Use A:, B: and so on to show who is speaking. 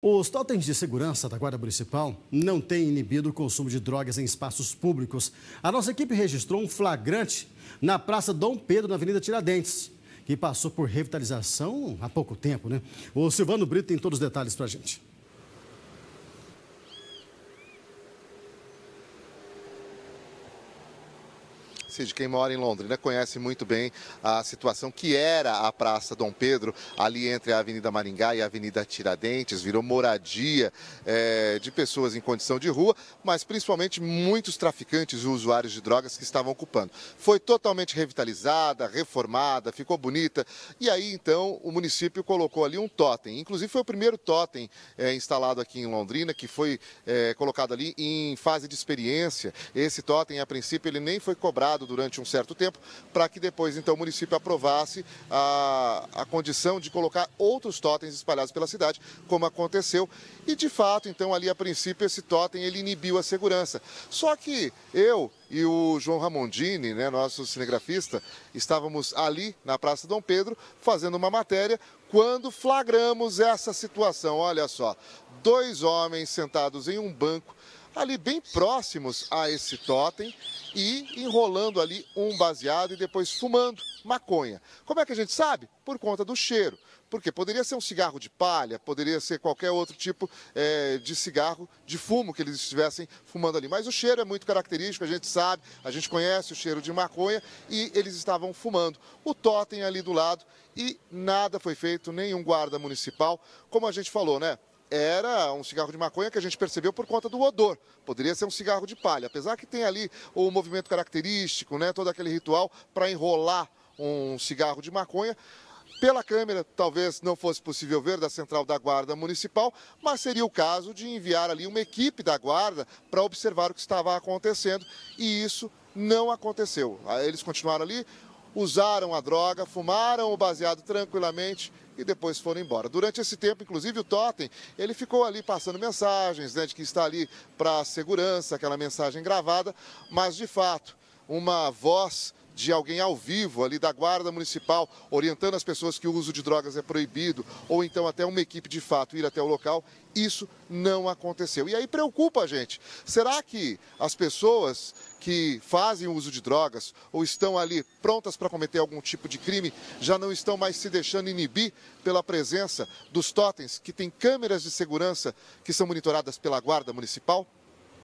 A: Os totens de segurança da Guarda Municipal não têm inibido o consumo de drogas em espaços públicos. A nossa equipe registrou um flagrante na Praça Dom Pedro, na Avenida Tiradentes, que passou por revitalização há pouco tempo, né? O Silvano Brito tem todos os detalhes para a gente.
B: Cid, quem mora em Londrina conhece muito bem a situação que era a Praça Dom Pedro, ali entre a Avenida Maringá e a Avenida Tiradentes, virou moradia é, de pessoas em condição de rua, mas principalmente muitos traficantes e usuários de drogas que estavam ocupando. Foi totalmente revitalizada, reformada, ficou bonita, e aí então o município colocou ali um totem, inclusive foi o primeiro totem é, instalado aqui em Londrina, que foi é, colocado ali em fase de experiência. Esse totem, a princípio, ele nem foi cobrado durante um certo tempo, para que depois, então, o município aprovasse a, a condição de colocar outros totens espalhados pela cidade, como aconteceu. E, de fato, então, ali a princípio, esse totem ele inibiu a segurança. Só que eu e o João Ramondini, né, nosso cinegrafista, estávamos ali na Praça Dom Pedro fazendo uma matéria quando flagramos essa situação. Olha só, dois homens sentados em um banco ali bem próximos a esse totem e enrolando ali um baseado e depois fumando maconha. Como é que a gente sabe? Por conta do cheiro. Porque poderia ser um cigarro de palha, poderia ser qualquer outro tipo é, de cigarro de fumo que eles estivessem fumando ali. Mas o cheiro é muito característico, a gente sabe, a gente conhece o cheiro de maconha e eles estavam fumando. O totem ali do lado e nada foi feito, nenhum guarda municipal. Como a gente falou, né? era um cigarro de maconha que a gente percebeu por conta do odor. Poderia ser um cigarro de palha, apesar que tem ali o movimento característico, né, todo aquele ritual para enrolar um cigarro de maconha. Pela câmera, talvez não fosse possível ver da central da Guarda Municipal, mas seria o caso de enviar ali uma equipe da Guarda para observar o que estava acontecendo e isso não aconteceu. Eles continuaram ali, usaram a droga, fumaram o baseado tranquilamente e depois foram embora. Durante esse tempo, inclusive, o Totem, ele ficou ali passando mensagens, né, de que está ali para segurança, aquela mensagem gravada, mas de fato, uma voz de alguém ao vivo ali da Guarda Municipal, orientando as pessoas que o uso de drogas é proibido, ou então até uma equipe de fato ir até o local, isso não aconteceu. E aí preocupa a gente. Será que as pessoas que fazem uso de drogas ou estão ali prontas para cometer algum tipo de crime já não estão mais se deixando inibir pela presença dos totens que têm câmeras de segurança que são monitoradas pela Guarda Municipal?